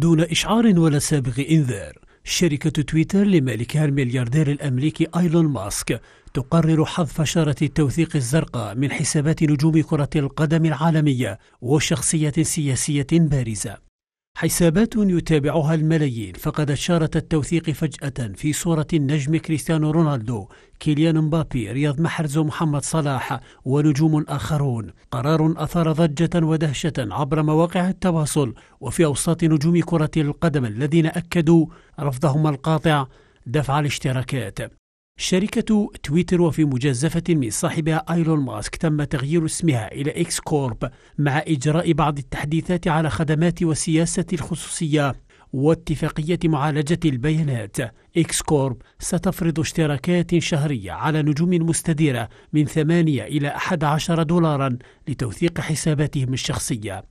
دون إشعار ولا سابق إنذار شركة تويتر لمالكها الملياردير الأمريكي آيلون ماسك تقرر حذف شارة التوثيق الزرقاء من حسابات نجوم كرة القدم العالمية وشخصية سياسية بارزة حسابات يتابعها الملايين فقد شارت التوثيق فجأة في صورة النجم كريستيانو رونالدو كيليان مبابي رياض محرز ومحمد صلاح ونجوم آخرون قرار أثار ضجة ودهشة عبر مواقع التواصل وفي أوساط نجوم كرة القدم الذين أكدوا رفضهم القاطع دفع الاشتراكات شركة تويتر وفي مجازفة من صاحبها ايلون ماسك تم تغيير اسمها إلى إكس كورب مع إجراء بعض التحديثات على خدمات وسياسة الخصوصية واتفاقية معالجة البيانات إكس كورب ستفرض اشتراكات شهرية على نجوم مستديرة من 8 إلى 11 دولارا لتوثيق حساباتهم الشخصية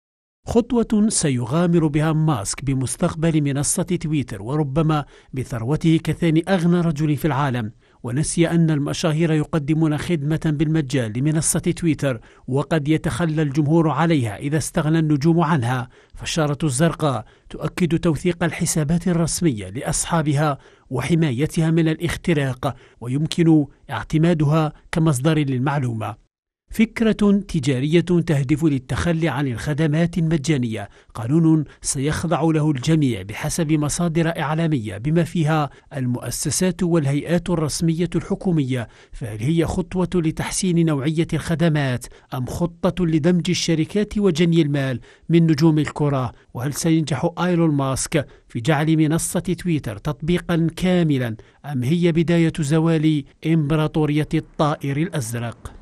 خطوة سيغامر بها ماسك بمستقبل منصة تويتر وربما بثروته كثاني أغنى رجل في العالم ونسي أن المشاهير يقدمون خدمة بالمجان لمنصة تويتر وقد يتخلى الجمهور عليها إذا استغنى النجوم عنها فالشارة الزرقاء تؤكد توثيق الحسابات الرسمية لأصحابها وحمايتها من الاختراق ويمكن اعتمادها كمصدر للمعلومة فكرة تجارية تهدف للتخلي عن الخدمات المجانية، قانون سيخضع له الجميع بحسب مصادر إعلامية بما فيها المؤسسات والهيئات الرسمية الحكومية، فهل هي خطوة لتحسين نوعية الخدمات أم خطة لدمج الشركات وجني المال من نجوم الكرة؟ وهل سينجح آيلون ماسك في جعل منصة تويتر تطبيقا كاملا أم هي بداية زوال إمبراطورية الطائر الأزرق؟